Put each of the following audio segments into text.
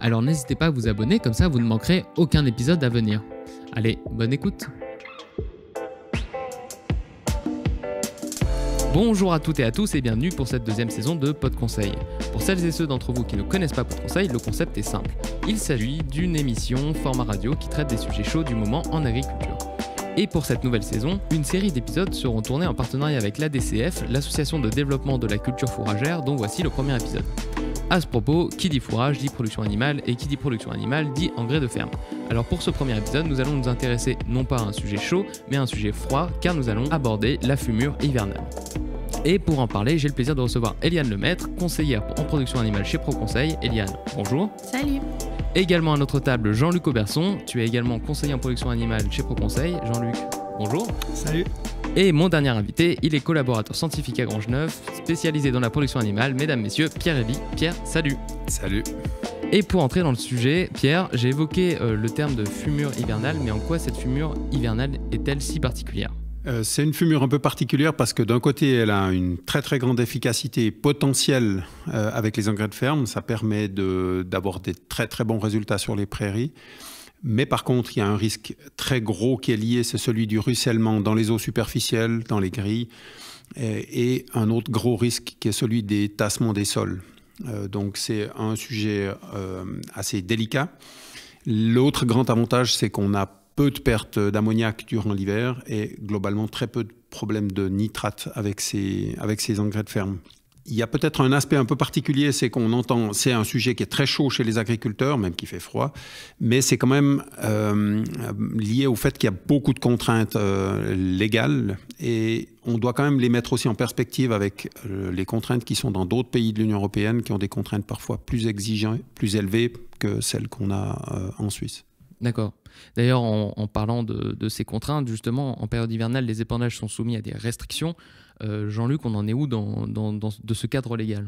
alors n'hésitez pas à vous abonner, comme ça vous ne manquerez aucun épisode à venir. Allez, bonne écoute Bonjour à toutes et à tous et bienvenue pour cette deuxième saison de Pod Conseil. Pour celles et ceux d'entre vous qui ne connaissent pas Pod Conseil, le concept est simple. Il s'agit d'une émission format radio qui traite des sujets chauds du moment en agriculture. Et pour cette nouvelle saison, une série d'épisodes seront tournés en partenariat avec l'ADCF, l'association de développement de la culture fourragère, dont voici le premier épisode. À ce propos, qui dit fourrage dit production animale et qui dit production animale dit engrais de ferme. Alors pour ce premier épisode, nous allons nous intéresser non pas à un sujet chaud, mais à un sujet froid, car nous allons aborder la fumure hivernale. Et pour en parler, j'ai le plaisir de recevoir Eliane Lemaître, conseillère en production animale chez ProConseil. Eliane, bonjour. Salut. Également à notre table, Jean-Luc Auberson. Tu es également conseiller en production animale chez ProConseil. Jean-Luc, bonjour. Salut. Et mon dernier invité, il est collaborateur scientifique à Grange-Neuf, spécialisé dans la production animale. Mesdames, messieurs, Pierre Pierre, salut. Salut. Et pour entrer dans le sujet, Pierre, j'ai évoqué euh, le terme de fumure hivernale, mais en quoi cette fumure hivernale est-elle si particulière euh, c'est une fumure un peu particulière parce que d'un côté, elle a une très très grande efficacité potentielle euh, avec les engrais de ferme. Ça permet d'avoir des très très bons résultats sur les prairies. Mais par contre, il y a un risque très gros qui est lié, c'est celui du ruissellement dans les eaux superficielles, dans les grilles, et, un autre gros risque qui est celui des tassements des sols. Euh, donc c'est un sujet euh, assez délicat. L'autre grand avantage, c'est qu'on a peu de pertes d'ammoniac durant l'hiver et globalement très peu de problèmes de nitrate avec ces, avec ces engrais de ferme il y a peut-être un aspect un peu particulier, c'est qu'on entend, c'est un sujet qui est très chaud chez les agriculteurs, même qui fait froid, mais c'est quand même euh, lié au fait qu'il y a beaucoup de contraintes euh, légales et on doit quand même les mettre aussi en perspective avec euh, les contraintes qui sont dans d'autres pays de l'Union européenne, qui ont des contraintes parfois plus exigeantes, plus élevées que celles qu'on a en Suisse. D'accord. D'ailleurs, en, parlant de, de ces contraintes, justement, en période hivernale, les épandages sont soumis à des restrictions. Euh, Jean-Luc, on en est où dans, de ce cadre légal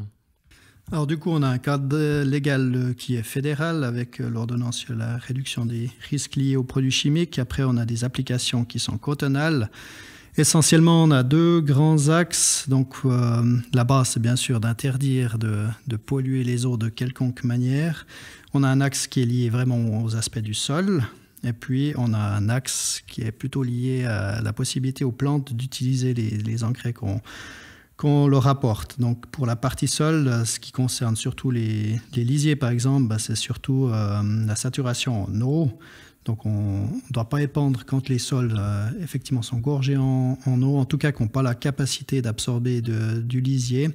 alors du coup, on a un cadre légal euh, qui est fédéral avec euh, l'ordonnance sur la réduction des risques liés aux produits chimiques. Après, on a des applications qui sont cantonales. Essentiellement, on a deux grands axes. Donc la base, c'est bien sûr d'interdire de, de, polluer les eaux de quelconque manière. On a un axe qui est lié vraiment aux aspects du sol. Et puis, on a un axe qui est plutôt lié à la possibilité aux plantes d'utiliser les, les, engrais qu'on leur apporte. Donc pour la partie sol, ce qui concerne surtout les, les lisiers par exemple, bah, c'est surtout euh, la saturation en eau. Donc on ne doit pas épandre quand les sols euh, effectivement sont gorgés en, eau, en tout cas qu'on n'ont pas la capacité d'absorber du lisier.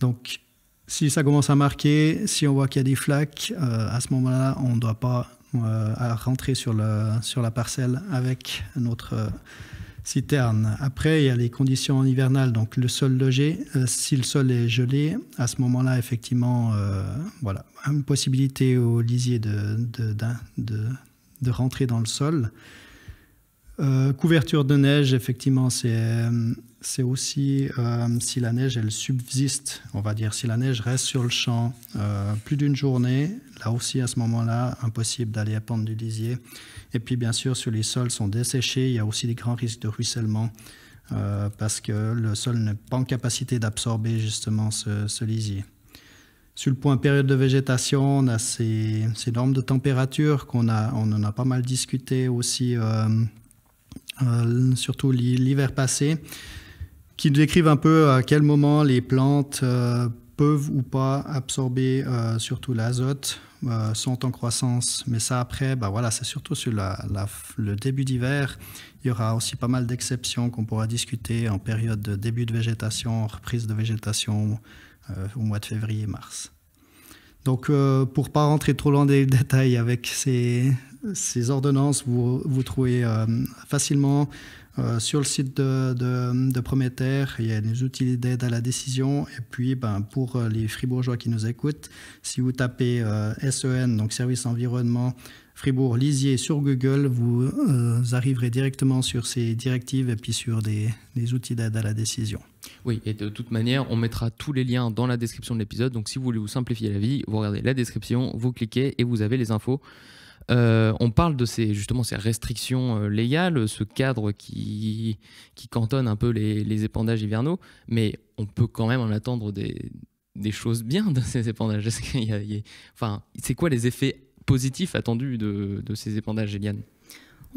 Donc si ça commence à marquer, si on voit qu'il y a des flaques, euh, à ce moment-là, on ne doit pas euh, à rentrer sur la, sur la parcelle avec notre euh, citerne. Après, il y a les conditions hivernales, donc le sol logé. Euh, si le sol est gelé, à ce moment-là, effectivement, voilà, une possibilité au lisier de, de, rentrer dans le sol. couverture de neige, effectivement, c'est c'est aussi euh, si la neige, elle subsiste, on va dire, si la neige reste sur le champ euh, plus d'une journée, là aussi, à ce moment-là, impossible d'aller appendre du lisier. Et puis, bien sûr, si les sols sont desséchés, il y a aussi des grands risques de ruissellement euh, parce que le sol n'est pas en capacité d'absorber justement ce, lisier. Sur le point période de végétation, on a ces, normes de température qu'on a, on en a pas mal discuté aussi, surtout l'hiver passé qui nous décrivent un peu euh, à quel moment les plantes euh, peuvent ou pas absorber euh, surtout l'azote, sont en croissance. Mais ça, après, bah voilà, c'est surtout sur le début d'hiver. Il y aura aussi pas mal d'exceptions qu'on pourra discuter en période de début de végétation, reprise de végétation au mois de février-mars. Donc, pour pas rentrer trop loin des détails avec ces, ces ordonnances, vous, vous trouvez facilement euh, sur le site de, de, il y a des outils d'aide à la décision. Et puis, ben, pour euh, les Fribourgeois qui nous écoutent, si vous tapez euh, SEN, donc Service Environnement Fribourg Lisier sur Google, vous, arriverez directement sur ces directives et puis sur des outils d'aide à la décision. Oui, et de toute manière, on mettra tous les liens dans la description de l'épisode. Donc, si vous voulez vous simplifier la vie, vous regardez la description, vous cliquez et vous avez les infos. Euh, on parle de ces, justement ces restrictions euh, légales, ce cadre qui, qui cantonne un peu les, épandages hivernaux, mais on peut quand même en attendre des, choses bien dans ces épandages. c'est quoi les effets positifs attendus de, ces épandages, Eliane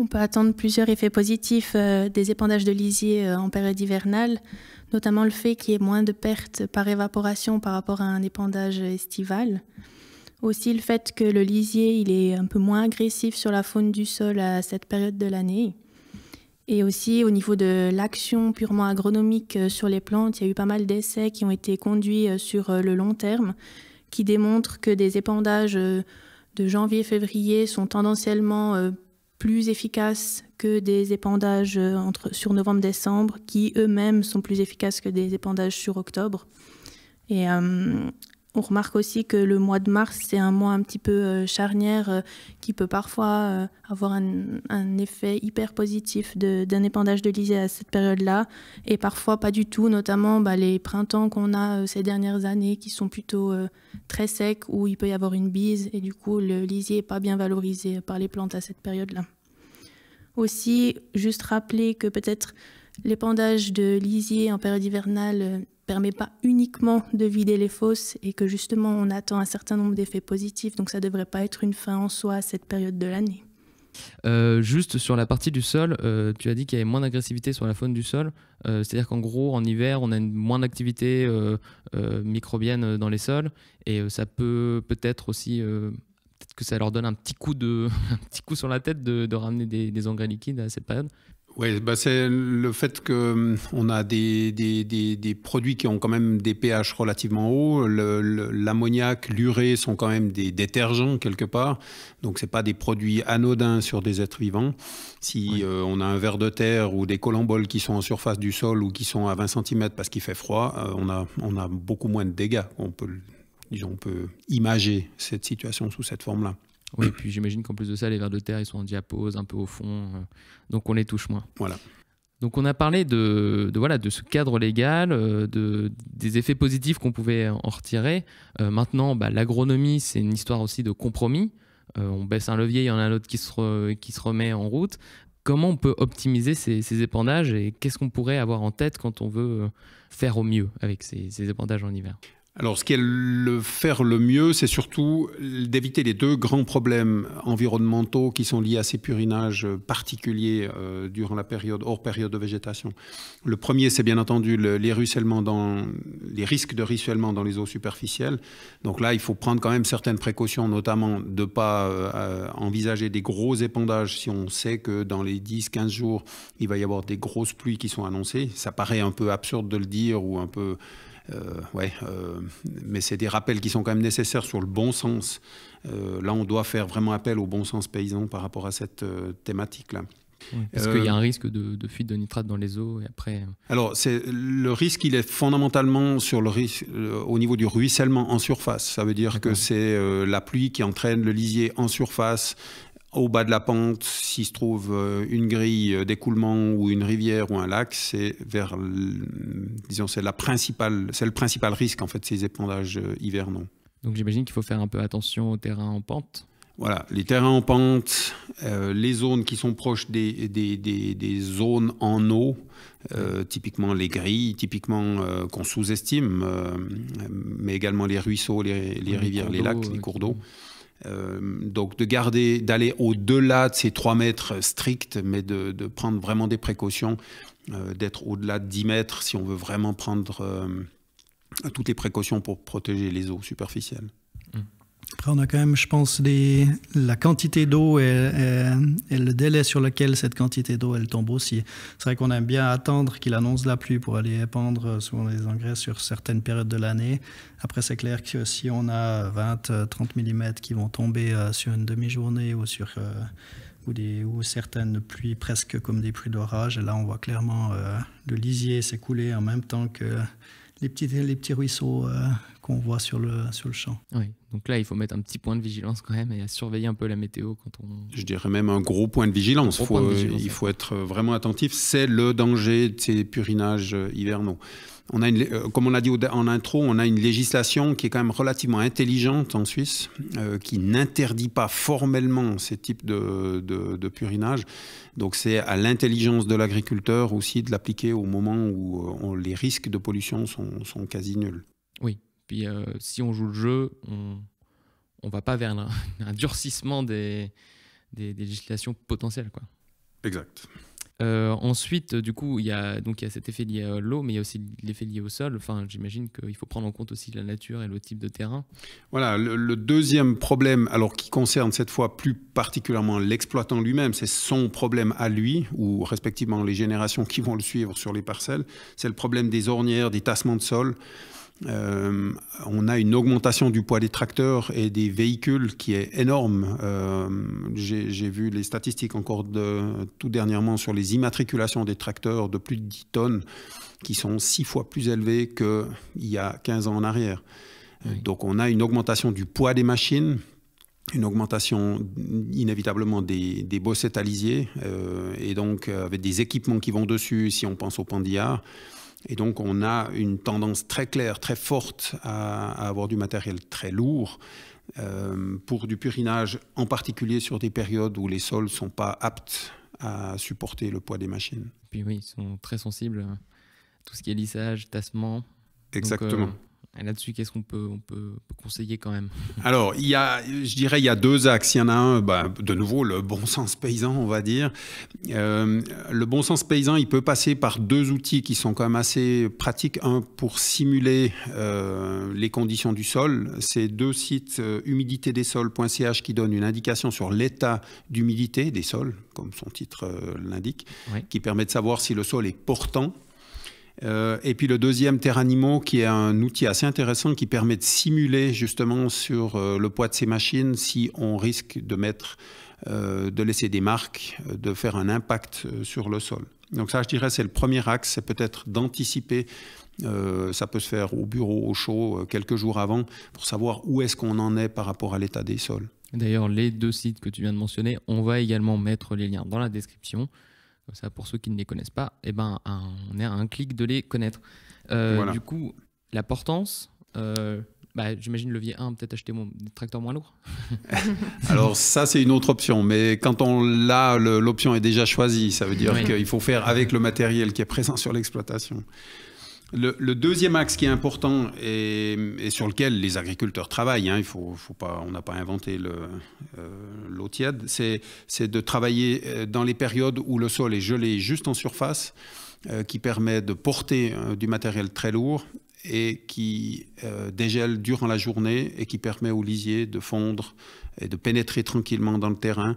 on peut attendre plusieurs effets positifs euh, des épandages de lisier en période hivernale, notamment le fait qu'il y ait moins de pertes par évaporation par rapport à un épandage estival. Aussi le fait que le lisier, il est un peu moins agressif sur la faune du sol à cette période de l'année. Et aussi au niveau de l'action purement agronomique euh, sur les plantes, il y a eu pas mal d'essais qui ont été conduits euh, sur euh, le long terme qui démontrent que des épandages de janvier-février sont tendanciellement plus efficaces que des épandages entre, sur novembre-décembre, qui eux-mêmes sont plus efficaces que des épandages sur octobre. Et, on remarque aussi que le mois de mars, c'est un mois un petit peu euh, charnière euh, qui peut parfois euh, avoir un, effet hyper positif d'un épandage de lisier à cette période-là, et parfois pas du tout, notamment bah, les printemps qu'on a ces dernières années qui sont plutôt très secs, où il peut y avoir une bise, et du coup le lisier n'est pas bien valorisé par les plantes à cette période-là. Aussi, juste rappeler que peut-être l'épandage de lisier en période hivernale permet pas uniquement de vider les fosses et que justement on attend un certain nombre d'effets positifs, donc ça devrait pas être une fin en soi à cette période de l'année. Euh, juste sur la partie du sol, euh, tu as dit qu'il y avait moins d'agressivité sur la faune du sol. Euh, c'est-à-dire qu'en gros, en hiver, on a moins d'activité microbienne dans les sols et ça peut peut-être aussi, que ça leur donne un petit coup, de, un petit coup sur la tête de, ramener des, des engrais liquides à cette période. Oui, bah, c'est le fait qu'on hum, a des, produits qui ont quand même des pH relativement hauts. L'ammoniac, l'urée sont quand même des détergents quelque part. Donc, ce pas des produits anodins sur des êtres vivants. Si euh, on a un ver de terre ou des colamboles qui sont en surface du sol ou qui sont à 20 cm parce qu'il fait froid, euh, on, a, on a beaucoup moins de dégâts. On peut, disons, on peut imager cette situation sous cette forme-là. Oui, puis j'imagine qu'en plus de ça, les vers de terre, ils sont en diapose, un peu au fond, euh, donc on les touche moins. Voilà. Donc on a parlé de, de, voilà, de ce cadre légal, euh, de, des effets positifs qu'on pouvait en retirer. Euh, maintenant, bah, l'agronomie, c'est une histoire aussi de compromis. on baisse un levier, il y en a un autre qui se, qui se remet en route. Comment on peut optimiser ces, épandages et qu'est-ce qu'on pourrait avoir en tête quand on veut faire au mieux avec ces épandages en hiver alors, ce qu'elle le faire le mieux, c'est surtout d'éviter les deux grands problèmes environnementaux qui sont liés à ces purinages particuliers euh, durant la période hors période de végétation. Le premier, c'est bien entendu les ruissellements les risques de ruissellement dans les eaux superficielles. Donc là, il faut prendre quand même certaines précautions, notamment de ne pas euh, envisager des gros épandages si on sait que dans les 10-15 jours, il va y avoir des grosses pluies qui sont annoncées. Ça paraît un peu absurde de le dire ou un peu euh, ouais, euh, mais c'est des rappels qui sont quand même nécessaires sur le bon sens. Euh, là, on doit faire vraiment appel au bon sens paysan par rapport à cette thématique-là. Est-ce qu'il y a un risque de, fuite de nitrate dans les eaux et après. Alors, c'est le risque, il est fondamentalement sur le risque au niveau du ruissellement en surface. Ça veut dire que c'est la pluie qui entraîne le lisier en surface au bas de la pente, s'il se trouve euh, une grille euh, d'écoulement ou une rivière ou un lac, c'est vers, disons, c'est la principale, c'est le principal risque en fait, ces épandages euh, hivernaux. Donc j'imagine qu'il faut faire un peu attention aux terrains en pente. Voilà, les terrains en pente, les zones qui sont proches des, des, des, zones en eau, typiquement les grilles, typiquement qu'on sous-estime, mais également les ruisseaux, les, les rivières, les lacs, les cours d'eau. Euh, donc de garder, d'aller au-delà de ces 3 mètres stricts, mais de, prendre vraiment des précautions, euh, d'être au-delà de 10 mètres si on veut vraiment prendre euh, toutes les précautions pour protéger les eaux superficielles. Après, on a quand même, je pense, la quantité d'eau et, le délai sur lequel cette quantité d'eau elle tombe aussi. C'est vrai qu'on aime bien attendre qu'il annonce la pluie pour aller épandre euh, souvent les engrais sur certaines périodes de l'année. Après, c'est clair que si on a 20, 30 mm qui vont tomber euh, sur une demi-journée ou sur euh, ou, des, ou certaines pluies presque comme des pluies d'orage, là, on voit clairement le lisier s'écouler en même temps que les petits, les petits ruisseaux qu'on voit sur le, sur le champ. Oui. Donc là, il faut mettre un petit point de vigilance quand même et surveiller un peu la météo quand on. Je dirais même un gros point de vigilance. Euh, il faut être euh, vraiment attentif. C'est le danger de ces purinages euh, hivernaux. On a une, comme on l'a dit en intro, on a une législation qui est quand même relativement intelligente en Suisse, qui n'interdit pas formellement ces types de, de, purinage. Donc c'est à l'intelligence de l'agriculteur aussi de l'appliquer au moment où les risques de pollution sont, sont quasi nuls. Puis euh, si on joue le jeu, on ne va pas vers un, durcissement des, des, législations potentielles. Quoi. Exact. Euh, ensuite, du coup, il y, a, donc, il y a cet effet lié à l'eau, mais il y a aussi l'effet lié au sol. Enfin, j'imagine qu'il faut prendre en compte aussi la nature et le type de terrain. Voilà, le, le deuxième problème, alors qui concerne cette fois plus particulièrement l'exploitant lui-même, c'est son problème à lui, ou respectivement les générations qui vont le suivre sur les parcelles, c'est le problème des ornières, des tassements de sol. Euh, on a une augmentation du poids des tracteurs et des véhicules qui est énorme. Euh, j'ai vu les statistiques encore tout dernièrement sur les immatriculations des tracteurs de plus de 10 tonnes qui sont 6 fois plus élevées qu'il y a 15 ans en arrière. Donc on a une augmentation du poids des machines, une augmentation inévitablement des, bossettes à euh, et donc avec des équipements qui vont dessus, si on pense au pandillard. Et donc on a une tendance très claire, très forte à, avoir du matériel très lourd. Euh, pour du purinage, en particulier sur des périodes où les sols ne sont pas aptes à supporter le poids des machines. Puis oui, ils sont très sensibles à tout ce qui est lissage, tassement. Euh, Exactement. Là-dessus, qu'est-ce qu'on peut, conseiller quand même Alors, il y a, je dirais, il y a deux axes. Il y en a un, bah, de nouveau, le bon sens paysan, on va dire. Euh, le bon sens paysan, il peut passer par deux outils qui sont quand même assez pratiques. Un, pour simuler euh, les conditions du sol. C'est deux sites, euh, humidité-des-sols.ch, qui donnent une indication sur l'état d'humidité des sols, comme son titre l'indique, qui permet de savoir si le sol est portant euh, et puis le deuxième, animaux qui est un outil assez intéressant qui permet de simuler justement sur euh, le poids de ces machines si on risque de mettre, euh, de laisser des marques, de faire un impact sur le sol. Donc ça, je dirais, c'est le premier axe, c'est peut-être d'anticiper. ça peut se faire au bureau, au chaud, quelques jours avant, pour savoir où est-ce qu'on en est par rapport à l'état des sols. D'ailleurs, les deux sites que tu viens de mentionner, on va également mettre les liens dans la description ça, pour ceux qui ne les connaissent pas, eh ben, on est à un clic de les connaître. Euh, du coup, la portance, euh, bah, j'imagine levier 1, peut-être acheter mon tracteur moins lourd. Alors ça, c'est une autre option, mais quand on l'a, l'option est déjà choisie. Ça veut dire qu'il faut faire avec le matériel qui est présent sur l'exploitation. Le, deuxième axe qui est important et, sur lequel les agriculteurs travaillent, hein, il pas, on n'a pas inventé euh, l'eau tiède, c'est de travailler euh, dans les périodes où le sol est gelé juste en surface, euh, qui permet de porter du matériel très lourd et qui dégèle durant la journée et qui permet aux lisiers de fondre et de pénétrer tranquillement dans le terrain.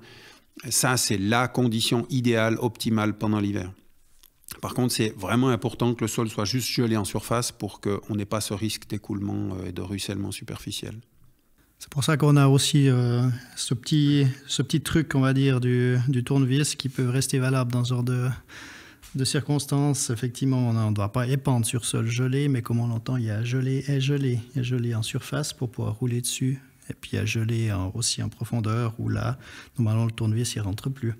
Ça, c'est la condition idéale, optimale pendant l'hiver. Par contre, c'est vraiment important que le sol soit juste gelé en surface pour qu'on n'ait pas ce risque d'écoulement euh, et de ruissellement superficiel. C'est pour ça qu'on a aussi euh, ce, petit, truc, on va dire, du, tournevis qui peut rester valable dans ce genre de, circonstances. Effectivement, on ne doit pas épandre sur sol gelé, mais comme on l'entend, il y a gelé et gelé. Il y a gelé en surface pour pouvoir rouler dessus, et puis il y a gelé en, aussi en profondeur, où là, normalement, le tournevis ne rentre plus.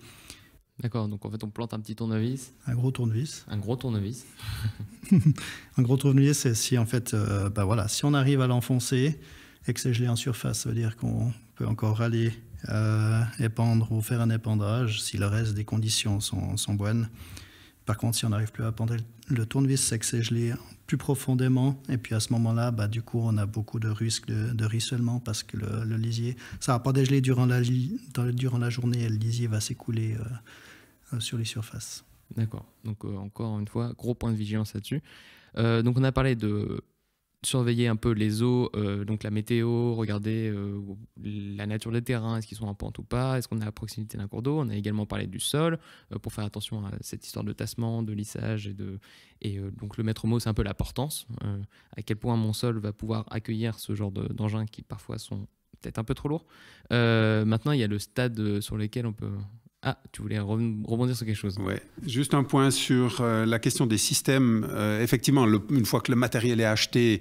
D'accord, donc en fait on plante un petit tournevis. Un gros tournevis. Un gros tournevis. un gros tournevis, c'est si en fait, euh, bah voilà, si on arrive à l'enfoncer et que c'est gelé en surface, ça veut dire qu'on peut encore aller euh, épandre ou faire un épandage si le reste des conditions sont, bonnes. Par contre, si on n'arrive plus à pendre le tournevis, c'est que c'est gelé plus profondément. Et puis à ce moment-là, bah, du coup, on a beaucoup de risques de, de, parce que le, lisier, ça ne va pas dégeler durant la, durant la journée et le lisier va s'écouler. Euh, euh, sur les surfaces. D'accord. Donc euh, encore une fois, gros point de vigilance là-dessus. Euh, donc on a parlé de surveiller un peu les eaux, donc la météo, regarder la nature des terrains, est-ce qu'ils sont en pente ou pas, est-ce qu'on est à proximité d'un cours d'eau. On a également parlé du sol pour faire attention à cette histoire de tassement, de lissage et de et donc le maître mot c'est un peu la portance, à quel point mon sol va pouvoir accueillir ce genre d'engins qui parfois sont peut-être un peu trop lourds. maintenant il y a le stade sur lequel on peut ah, tu voulais rebondir sur quelque chose. Oui, Juste un point sur euh, la question des systèmes. Euh, effectivement, une fois que le matériel est acheté,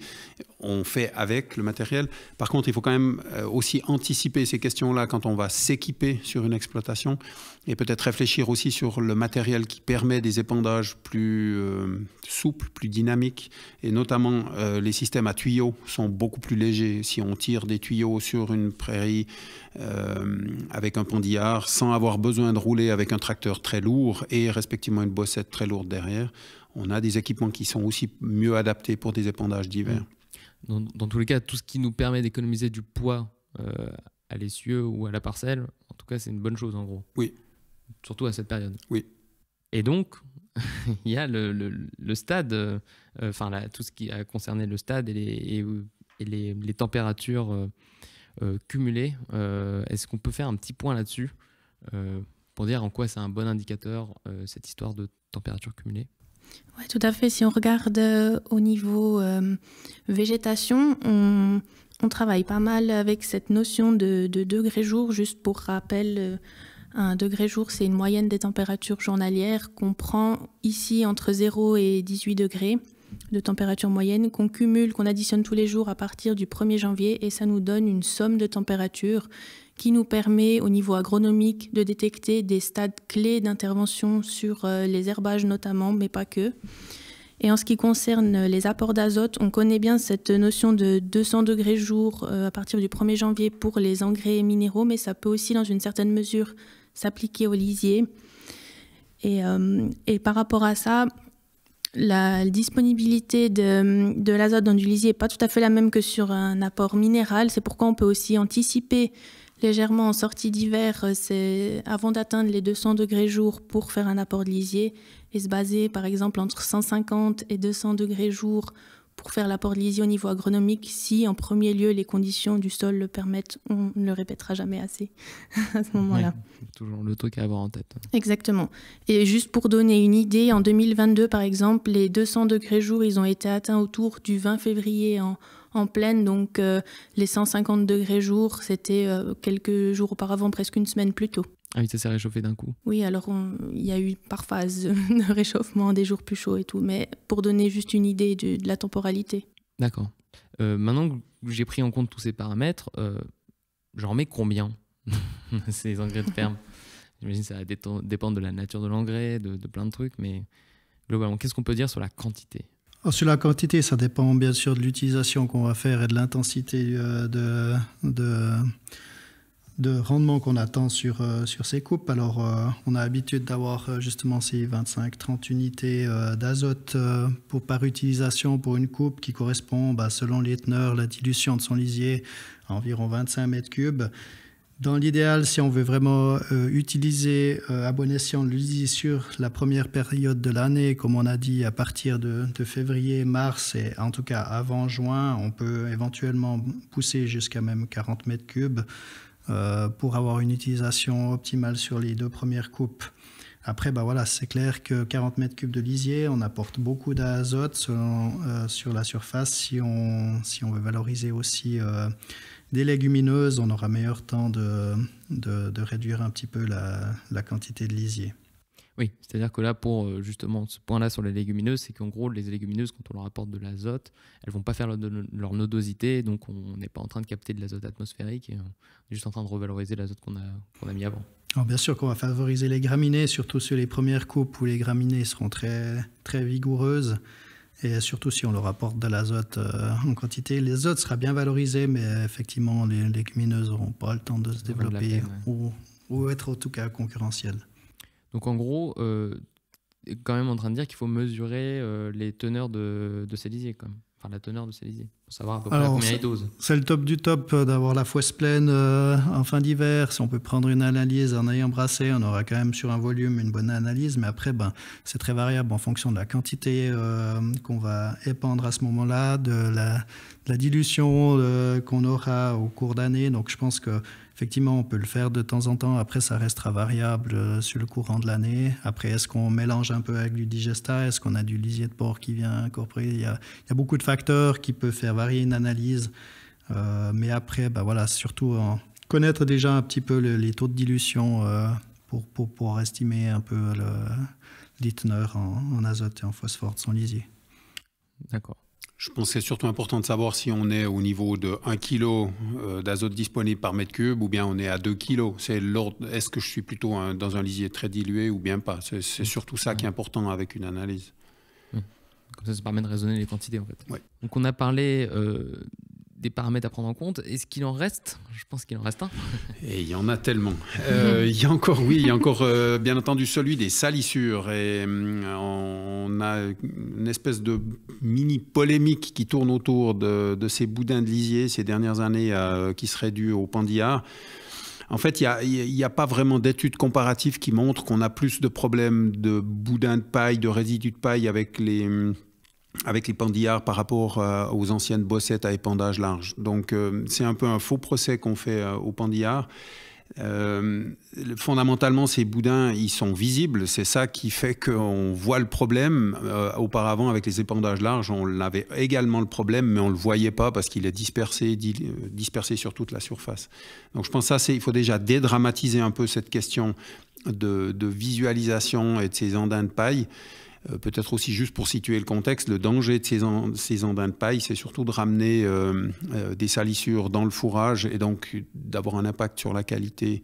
on fait avec le matériel. Par contre, il faut quand même euh, aussi anticiper ces questions-là quand on va s'équiper sur une exploitation et peut-être réfléchir aussi sur le matériel qui permet des épandages plus euh, souples, plus dynamiques. Et notamment, euh, les systèmes à tuyaux sont beaucoup plus légers. Si on tire des tuyaux sur une prairie avec un pendillard, sans avoir besoin de rouler avec un tracteur très lourd et respectivement une bossette très lourde derrière, on a des équipements qui sont aussi mieux adaptés pour des épandages divers dans, tous les cas, tout ce qui nous permet d'économiser du poids euh, à l'essieu ou à la parcelle, en tout cas, c'est une bonne chose en gros. Oui. Surtout à cette période. Oui. Et donc, il y a le, stade, euh, enfin tout ce qui a concerné le stade et les, températures euh, cumulées. Est-ce qu'on peut faire un petit point là-dessus pour dire en quoi c'est un bon indicateur cette histoire de température cumulée oui, tout à fait. Si on regarde euh, au niveau euh, végétation, on, travaille pas mal avec cette notion de, degré jour. Juste pour rappel, euh, un degré jour, c'est une moyenne des températures journalières qu'on prend ici entre 0 et 18 degrés de température moyenne qu'on cumule, qu'on additionne tous les jours à partir du 1er janvier et ça nous donne une somme de température qui nous permet au niveau agronomique de détecter des stades clés d'intervention sur euh, les herbages notamment, mais pas que. Et en ce qui concerne les apports d'azote, on connaît bien cette notion de 200 degrés jour euh, à partir du 1er janvier pour les engrais minéraux, mais ça peut aussi dans une certaine mesure s'appliquer aux lisiers. Et, euh, et par rapport à ça, la disponibilité de, l'azote dans du lisier n'est pas tout à fait la même que sur un apport minéral. C'est pourquoi on peut aussi anticiper légèrement en sortie d'hiver, euh, avant d'atteindre les 200 degrés jour pour faire un apport de lisier et se baser par exemple entre 150 et 200 degrés jour pour faire l'apport de lisier au niveau agronomique, si en premier lieu les conditions du sol le permettent, on ne le répétera jamais assez à ce moment-là. toujours le truc à avoir en tête. Exactement. Et juste pour donner une idée, en 2022 par exemple, les 200 degrés jour, ils ont été atteints autour du 20 février en, en pleine. Donc euh, les 150 degrés jour, c'était euh, quelques jours auparavant, presque une semaine plus tôt. Ah oui, ça s'est réchauffé d'un coup. Oui, alors il y a eu par phase de réchauffement, des jours plus chauds et tout, mais pour donner juste une idée de, la temporalité. D'accord. Euh, maintenant que j'ai pris en compte tous ces paramètres, j'en mets combien ces engrais de ferme J'imagine que ça dépend de la nature de l'engrais, de plein de trucs, mais globalement, qu'est-ce qu'on peut dire sur la quantité sur la quantité, ça dépend bien sûr de l'utilisation qu'on va faire et de l'intensité euh, de, rendement qu'on attend sur, euh, ces coupes. Alors, euh, on a l'habitude d'avoir justement ces 25-30 unités d'azote par utilisation pour une coupe qui correspond, bah, selon les teneurs, la dilution de son lisier à environ 25 mètres cubes. Dans l'idéal, si on veut vraiment euh, utiliser euh, à bon escient l'isier sur la première période de l'année, comme on a dit, à partir de, février, mars et en tout cas avant juin, on peut éventuellement pousser jusqu'à même 40 mètres cubes euh, pour avoir une utilisation optimale sur les deux premières coupes. Après, bah voilà, c'est clair que 40 mètres cubes de lisier, on apporte beaucoup d'azote sur la surface si on, si on veut valoriser aussi des légumineuses, on aura meilleur temps de, réduire un petit peu la, quantité de lisier. Oui, c'est-à-dire que là, pour euh, justement ce point-là sur les légumineuses, c'est qu'en gros, les légumineuses, quand on leur apporte de l'azote, elles vont pas faire leur, nodosité, donc on n'est pas en train de capter de l'azote atmosphérique, et on est juste en train de revaloriser l'azote qu'on a, a, mis avant. bien sûr qu'on va favoriser les graminées, surtout sur les premières coupes où les graminées seront très, très vigoureuses. Et surtout si on leur apporte de l'azote euh, en quantité. L'azote sera bien valorisé, mais effectivement, les légumineuses n'auront pas le temps de se développer ou, être en tout cas concurrentielles. Donc en gros, euh, quand même en train de dire qu'il faut mesurer euh, les teneurs de, ces lisiers la teneur de salisé, pour savoir à peu près combien il dose. C'est le top du top euh, d'avoir la fouesse pleine euh, en fin d'hiver. Si on peut prendre une analyse en ayant brassé, on aura quand même sur un volume une bonne analyse, mais après, ben, c'est très variable en fonction de la quantité euh, qu'on va épandre à ce moment-là, de la, dilution qu'on aura au cours d'année. Donc je pense que Effectivement, on peut le faire de temps en temps. Après, ça restera variable euh, sur le courant de l'année. Après, est-ce qu'on mélange un peu avec du digesta Est-ce qu'on a du lisier de porc qui vient incorporer il y, a, beaucoup de facteurs qui peuvent faire varier une analyse. Euh, mais après, bah voilà, surtout euh, connaître déjà un petit peu les taux de dilution pour, pour, estimer un peu le, les en, en azote et en phosphore de son lisier. D'accord. Je pense que c'est surtout important de savoir si on est au niveau de 1 kg euh, d'azote disponible par mètre cube ou bien on est à 2 kg. C'est est-ce que je suis plutôt dans un lisier très dilué ou bien pas C'est surtout ça qui est important avec une analyse. Mmh. Comme ça, ça permet de raisonner les quantités en fait. Donc on a parlé euh, des paramètres à prendre en compte. Est-ce qu'il en reste Je pense qu'il en reste un. Et il y en a tellement. Euh, il y a encore, oui, il y a encore, euh, bien entendu, celui des salissures. Et euh, on a une espèce de mini polémique qui tourne autour de, ces boudins de lisier ces dernières années qui seraient dus au pandillard. En fait, il n'y a, a, pas vraiment d'études comparatives qui montrent qu'on a plus de problèmes de boudins de paille, de résidus de paille avec les avec les pendillards par rapport euh, aux anciennes bossettes à épandage large. Donc euh, c'est un peu un faux procès qu'on fait au euh, aux pendillards. fondamentalement, ces boudins, ils sont visibles. C'est ça qui fait qu'on voit le problème. auparavant, avec les épandages larges, on avait également le problème, mais on ne le voyait pas parce qu'il est dispersé, dispersé sur toute la surface. Donc je pense ça c'est il faut déjà dédramatiser un peu cette question de, de visualisation et de ces andins de paille. Euh, peut-être aussi juste pour situer le contexte, le danger de ces, ces andins de paille, c'est surtout de ramener euh, euh, des salissures dans le fourrage et donc d'avoir un impact sur la qualité,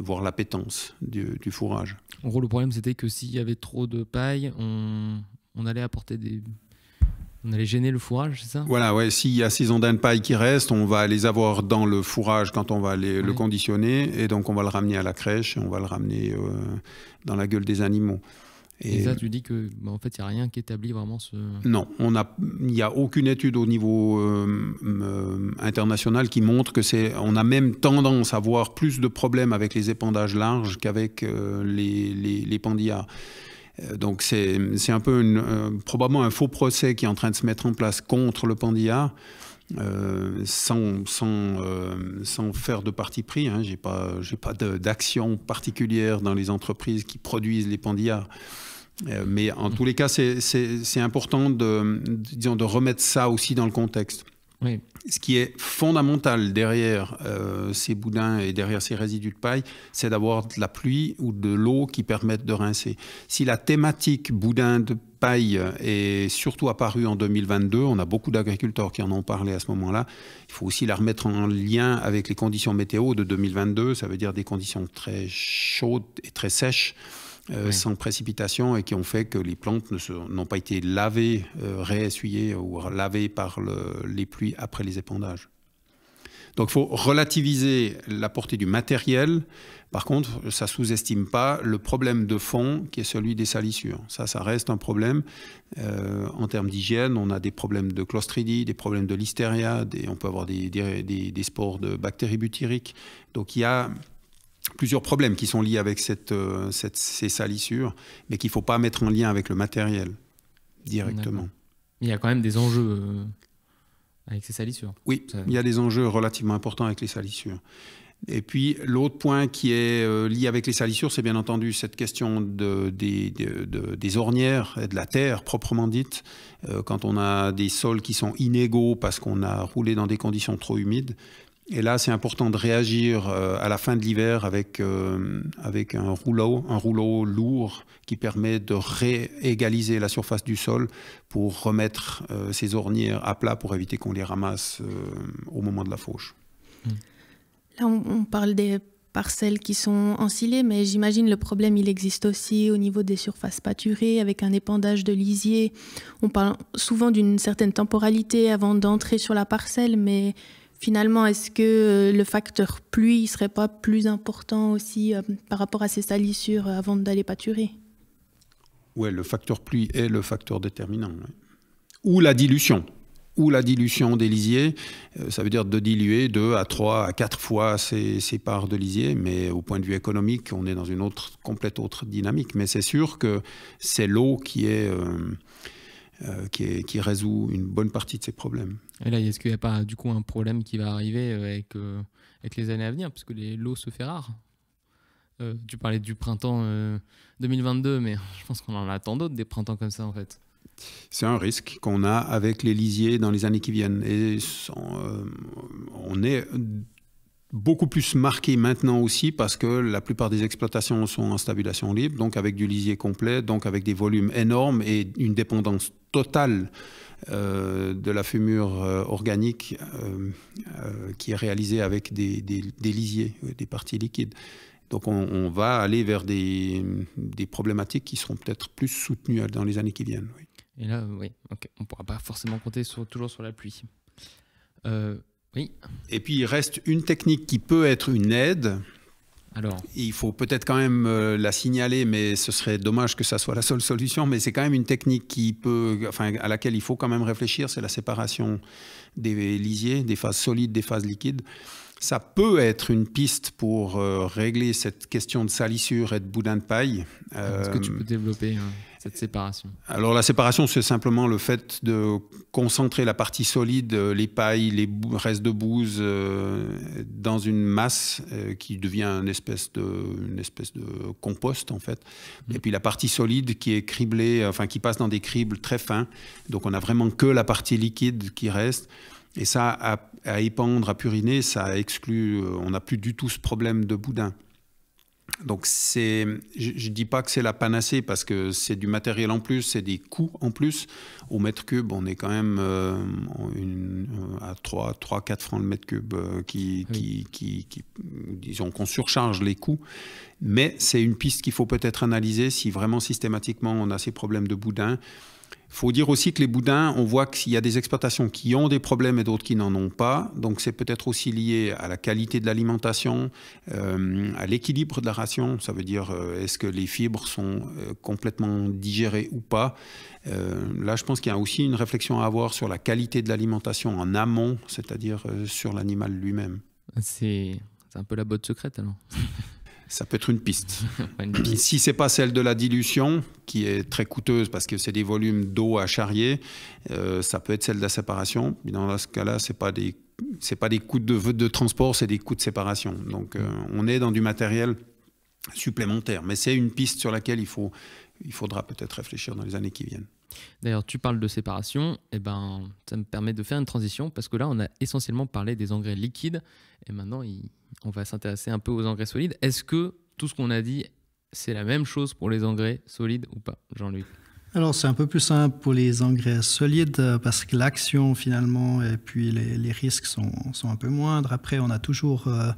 voire l'appétence du, fourrage. En gros, le problème, c'était que s'il y avait trop de paille, on, allait apporter des, on allait gêner le fourrage, c'est ça Voilà, ouais. S'il y a ces ondins de paille qui restent, on va les avoir dans le fourrage quand on va les, le conditionner, et donc on va le ramener à la crèche, on va le ramener dans la gueule des animaux. Et, ça, tu dis que bah, en fait, il n'y a rien qui établit vraiment ce. Non, on il n'y a aucune étude au niveau euh, euh, international qui montre que c'est. On a même tendance à voir plus de problèmes avec les épandages larges qu'avec euh, les, les, les pandillas. Donc c'est un peu une, probablement un faux procès qui est en train de se mettre en place contre le pandilla. sans, sans, sans, faire de parti pris. Hein. Je n'ai pas, d'action particulière dans les entreprises qui produisent les pandillas. Euh, mais en tous les cas, c'est important de, disons, de remettre ça aussi dans le contexte. Ce qui est fondamental derrière euh, ces boudins et derrière ces résidus de paille, c'est d'avoir de la pluie ou de l'eau qui permettent de rincer. Si la thématique boudin de paille est surtout apparue en 2022, on a beaucoup d'agriculteurs qui en ont parlé à ce moment-là, il faut aussi la remettre en lien avec les conditions météo de 2022, ça veut dire des conditions très chaudes et très sèches. Euh, sans précipitation et qui ont fait que les plantes n'ont pas été lavées, euh, réessuyées ou lavées par les pluies après les épandages. Donc il faut relativiser la portée du matériel. Par contre, ça sous-estime pas le problème de fond qui est celui des salissures. Ça, ça reste un problème. Euh, en termes d'hygiène, on a des problèmes de clostridie, des problèmes de listeria, on peut avoir des, des, des spores de bactéries butyriques. Donc il y a plusieurs problèmes qui sont liés avec cette, euh, ces salissures, mais qu'il ne faut pas mettre en lien avec le matériel directement. Il y a quand même des enjeux euh, avec ces salissures. Oui, il y a des enjeux relativement importants avec les salissures. Et puis l'autre point qui est euh, lié avec les salissures, c'est bien entendu cette question de, des, des ornières, et de la terre proprement dite. quand on a des sols qui sont inégaux parce qu'on a roulé dans des conditions trop humides, et là, c'est important de réagir euh, à la fin de l'hiver avec, euh, avec un, rouleau, un rouleau lourd qui permet de réégaliser la surface du sol pour remettre euh, ces ornières à plat pour éviter qu'on les ramasse au moment de la fauche. Mmh. Là, on parle des parcelles qui sont ensilées, mais j'imagine le problème, il existe aussi au niveau des surfaces pâturées, avec un épandage de lisier. On parle souvent d'une certaine temporalité avant d'entrer sur la parcelle, mais Finalement, est-ce que euh, le facteur pluie ne serait pas plus important aussi euh, par rapport à ces salissures euh, avant d'aller pâturer Oui, le facteur pluie est le facteur déterminant. Ou la dilution ou la dilution des lisiers, ça veut dire de diluer 2 à 3 à 4 fois ces, ces, parts de lisiers, mais au point de vue économique, on est dans une autre, complète autre dynamique. Mais c'est sûr que c'est l'eau qui est... Euh, qui, résout une bonne partie de ces problèmes. Et là, est-ce qu'il n'y a pas du coup un problème qui va arriver euh, avec, euh, avec les années à venir, puisque les lots se fait rare Tu parlais du printemps 2022, mais je pense qu'on en attend d'autres, des printemps comme ça en fait. C'est un risque qu'on a avec les lisiers dans les années qui viennent. Et on, est beaucoup plus marqué maintenant aussi parce que la plupart des exploitations sont en stabilisation libre, donc avec du lisier complet, donc avec des volumes énormes et une dépendance total euh, de la fumure euh, organique euh, qui est réalisée avec des, des, lisiers, des parties liquides. Donc on, va aller vers des, problématiques qui seront peut-être plus soutenues dans les années qui viennent. Et là, oui, on ne pourra pas forcément compter toujours sur la pluie. oui. Et puis il reste une technique qui peut être une aide, il faut peut-être quand même euh, la signaler, mais ce serait dommage que ça soit la seule solution. Mais c'est quand même une technique qui peut, enfin, à laquelle il faut quand même réfléchir, c'est la séparation des lisiers, des phases solides, des phases liquides. Ça peut être une piste pour euh, régler cette question de salissure et de boudin de paille. Est-ce que tu euh, peux développer hein séparation Alors la séparation, c'est simplement le fait de concentrer la partie solide, euh, les pailles, les restes de bouse, euh, dans une masse euh, qui devient une espèce de, compost en fait. Mm. Et puis la partie solide qui est criblée, enfin qui passe dans des cribles très fins. Donc on n'a vraiment que la partie liquide qui reste. Et ça, à, à épandre, à puriner, ça exclut, on n'a plus du tout ce problème de boudin. Donc je ne dis pas que c'est la panacée parce que c'est du matériel en plus, c'est des coûts en plus. Au mètre cube, on est quand même euh, euh, à 3, 4 francs le mètre cube euh, qui, disons qu'on surcharge les coûts. Mais c'est une piste qu'il faut peut-être analyser si vraiment systématiquement on a ces problèmes de boudin faut dire aussi que les boudins, on voit qu'il y a des exploitations qui ont des problèmes et d'autres qui n'en ont pas. Donc c'est peut-être aussi lié à la qualité de l'alimentation, euh, à l'équilibre de la ration. Ça veut dire euh, est-ce que les fibres sont euh, complètement digérées ou pas. là, je pense qu'il y a aussi une réflexion à avoir sur la qualité de l'alimentation en amont, c'est-à-dire sur l'animal lui-même. C'est un peu la botte secrète alors. Ça peut être une piste. une piste. Si c'est pas celle de la dilution, qui est très coûteuse parce que c'est des volumes d'eau à charrier, euh, ça peut être celle de la séparation. Dans ce cas-là, c'est pas des c'est pas des coûts de, de transport, c'est des coûts de séparation. Donc euh, on est dans du matériel supplémentaire, mais c'est une piste sur laquelle il faut il faudra peut-être réfléchir dans les années qui viennent. D'ailleurs, tu parles de séparation, et eh ben, ça me permet de faire une transition parce que là, on a essentiellement parlé des engrais liquides et maintenant, on va s'intéresser un peu aux engrais solides. Est-ce que tout ce qu'on a dit, c'est la même chose pour les engrais solides ou pas, Jean-Luc alors, c'est un peu plus simple pour les engrais solides euh, parce que l'action, finalement, et puis les, risques sont, un peu moindres. Après, on a toujours euh,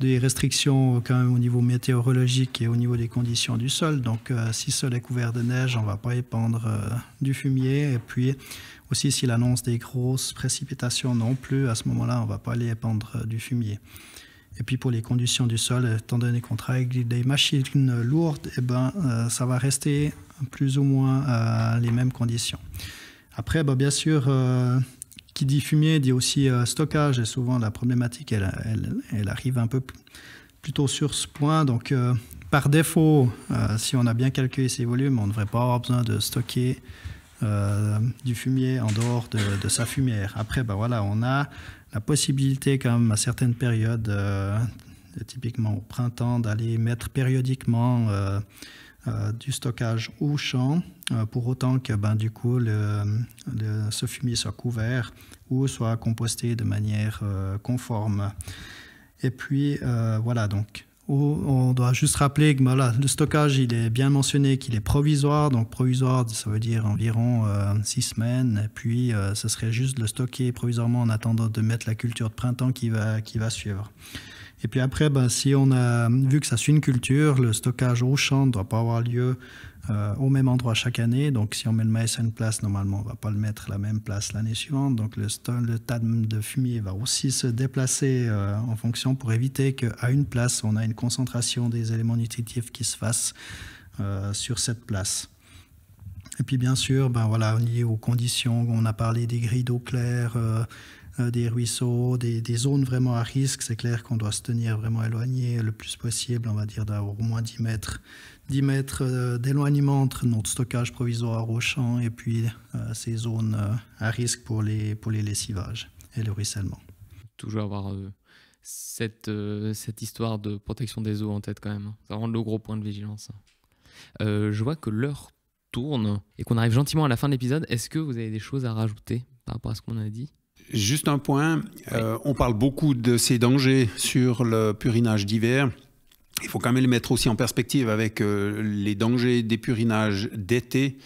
des restrictions quand même au niveau météorologique et au niveau des conditions du sol. Donc euh, si le sol est couvert de neige, on ne va pas épandre euh, du fumier. Et puis aussi s'il annonce des grosses précipitations non plus, à ce moment-là, on ne va pas aller épandre euh, du fumier. Et puis pour les conditions du sol, étant donné qu'on travaille avec des machines lourdes, eh ben, ça va rester plus ou moins les mêmes conditions. Après, bah, bien sûr qui dit fumier dit aussi euh, stockage, et souvent la problématique, elle, arrive un peu plutôt sur ce point. Donc, euh, par défaut, euh, si on a bien calculé ces volumes, on ne devrait pas avoir besoin de stocker du fumier en dehors de, sa fumière. Après, ben voilà, on a la possibilité comme à certaines périodes, typiquement au printemps, d'aller mettre périodiquement euh, du stockage au champ, euh, pour autant que ben, du coup ce fumier soit couvert ou soit composté de manière euh, conforme. Et puis voilà donc. On doit juste rappeler que ben, le stockage, il est bien mentionné qu'il est provisoire. Donc provisoire, ça veut dire environ six semaines. Et puis, ce serait juste le stocker provisoirement en attendant de mettre la culture de printemps qui va suivre. Et puis après, ben, si on a vu que ça suit une culture, le stockage au champ ne doit pas avoir lieu euh, au même endroit chaque année. Donc si on met le maïs à une place, normalement, on ne va pas le mettre à la même place l'année suivante. Donc le, le tas de fumier va aussi se déplacer euh, en fonction pour éviter qu'à une place, on a une concentration des éléments nutritifs qui se fasse euh, sur cette place. Et puis bien sûr, ben voilà, lié aux conditions, on a parlé des grilles d'eau claire, euh, des ruisseaux, des, zones vraiment à risque, c'est clair qu'on doit se tenir vraiment éloigné le plus possible, on va dire au moins 10 mètres, 10 mètres euh, d'éloignement entre notre stockage provisoire au champ et puis euh, ces zones à risque pour les, pour les lessivages et le ruissellement. Toujours avoir cette, cette histoire de protection des eaux en tête quand même. Ça hein. rend le gros point de vigilance. Hein. je vois que l'heure tourne et qu'on arrive gentiment à la fin de l'épisode. Est-ce que vous avez des choses à rajouter par rapport à ce qu'on a dit Juste un point, euh, on parle beaucoup de ces dangers sur le purinage d'hiver. Il faut quand même les mettre aussi en perspective avec euh, les dangers des purinages d'été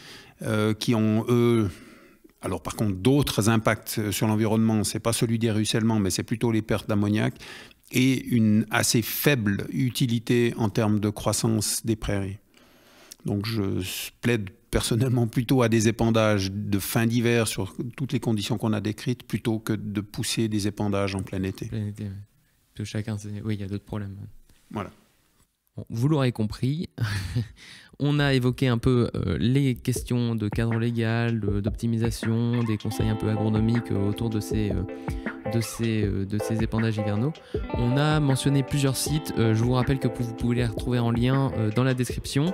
euh, qui ont, eux, alors par contre, d'autres impacts sur l'environnement. Ce n'est pas celui des ruissellements, mais c'est plutôt les pertes d'ammoniac et une assez faible utilité en termes de croissance des prairies. Donc je plaide personnellement plutôt à des épandages de fin d'hiver sur toutes les conditions qu'on a décrites plutôt que de pousser des épandages en plein été. Plein chacun, oui, il y a d'autres problèmes. Voilà. vous l'aurez compris, on a évoqué un peu euh, les questions de cadre légal, d'optimisation, des conseils un peu agronomiques euh, autour de ces, euh, de ces, euh, de ces épandages hivernaux. On a mentionné plusieurs sites. Euh, je vous rappelle que vous pouvez les retrouver en lien euh, dans la description.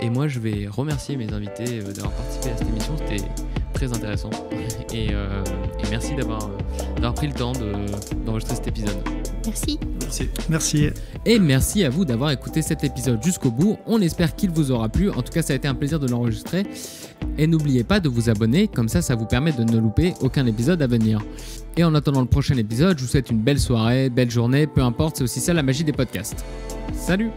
Et moi, je vais remercier mes invités d'avoir participé à cette émission. C'était très intéressant. Et, merci d'avoir pris le temps d'enregistrer cet épisode. Merci. Merci. Merci. Et merci à vous d'avoir écouté cet épisode jusqu'au bout. On espère qu'il vous aura plu. En tout cas, ça a été un plaisir de l'enregistrer. Et n'oubliez pas de vous abonner, comme ça, ça vous permet de ne louper aucun épisode à venir. Et en attendant le prochain épisode, je vous souhaite une belle soirée, belle journée, peu importe, c'est aussi ça la magie des podcasts. Salut